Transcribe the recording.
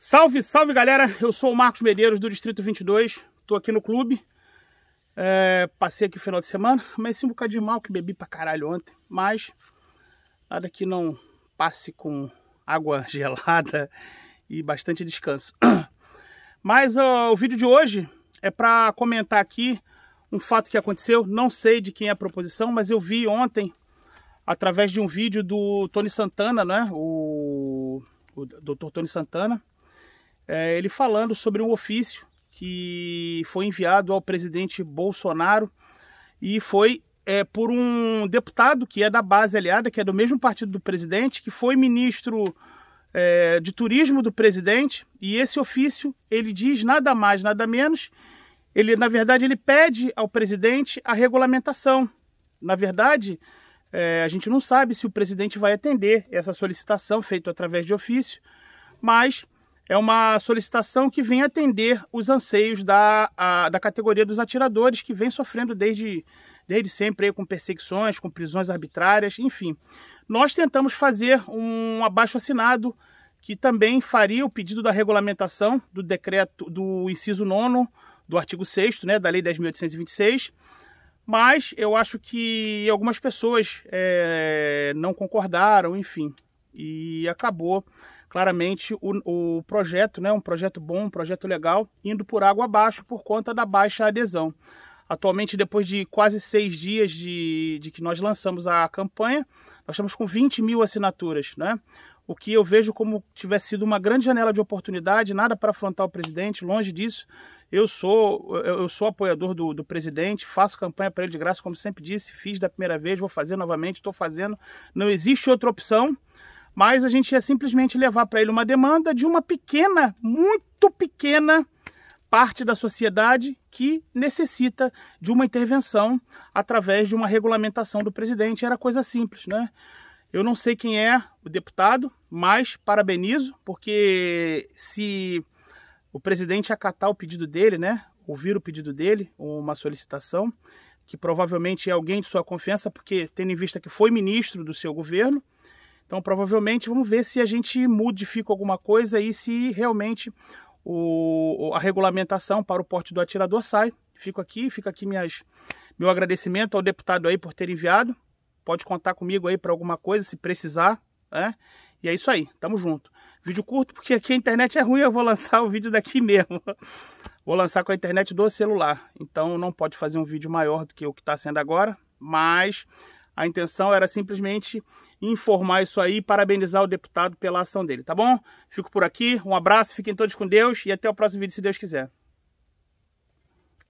Salve, salve galera! Eu sou o Marcos Medeiros do Distrito 22, tô aqui no clube. É, passei aqui o final de semana, amanheci um bocadinho mal que bebi pra caralho ontem, mas nada que não passe com água gelada e bastante descanso. Mas ó, o vídeo de hoje é para comentar aqui um fato que aconteceu, não sei de quem é a proposição, mas eu vi ontem através de um vídeo do Tony Santana, né? O, o Dr. Tony Santana, é, ele falando sobre um ofício que foi enviado ao presidente Bolsonaro e foi é, por um deputado que é da base aliada, que é do mesmo partido do presidente, que foi ministro é, de turismo do presidente. E esse ofício ele diz nada mais, nada menos. Ele, na verdade, ele pede ao presidente a regulamentação. Na verdade, é, a gente não sabe se o presidente vai atender essa solicitação feita através de ofício, mas é uma solicitação que vem atender os anseios da, a, da categoria dos atiradores que vem sofrendo desde, desde sempre com perseguições, com prisões arbitrárias, enfim. Nós tentamos fazer um abaixo assinado que também faria o pedido da regulamentação do decreto do inciso 9 do artigo 6 né, da Lei 10.826, mas eu acho que algumas pessoas é, não concordaram, enfim, e acabou claramente o, o projeto, né, um projeto bom, um projeto legal, indo por água abaixo por conta da baixa adesão. Atualmente, depois de quase seis dias de, de que nós lançamos a campanha, nós estamos com 20 mil assinaturas, né? o que eu vejo como tivesse sido uma grande janela de oportunidade, nada para afrontar o presidente, longe disso. Eu sou eu sou apoiador do, do presidente, faço campanha para ele de graça, como sempre disse, fiz da primeira vez, vou fazer novamente, estou fazendo. Não existe outra opção mas a gente ia simplesmente levar para ele uma demanda de uma pequena, muito pequena parte da sociedade que necessita de uma intervenção através de uma regulamentação do presidente. Era coisa simples, né? Eu não sei quem é o deputado, mas parabenizo, porque se o presidente acatar o pedido dele, né? Ouvir o pedido dele, uma solicitação, que provavelmente é alguém de sua confiança, porque tendo em vista que foi ministro do seu governo, então, provavelmente, vamos ver se a gente modifica alguma coisa e se realmente o, a regulamentação para o porte do atirador sai. Fico aqui, fica aqui minhas, meu agradecimento ao deputado aí por ter enviado. Pode contar comigo aí para alguma coisa, se precisar, né? E é isso aí, tamo junto. Vídeo curto, porque aqui a internet é ruim, eu vou lançar o vídeo daqui mesmo. Vou lançar com a internet do celular, então não pode fazer um vídeo maior do que o que está sendo agora, mas a intenção era simplesmente informar isso aí e parabenizar o deputado pela ação dele, tá bom? Fico por aqui, um abraço, fiquem todos com Deus e até o próximo vídeo, se Deus quiser.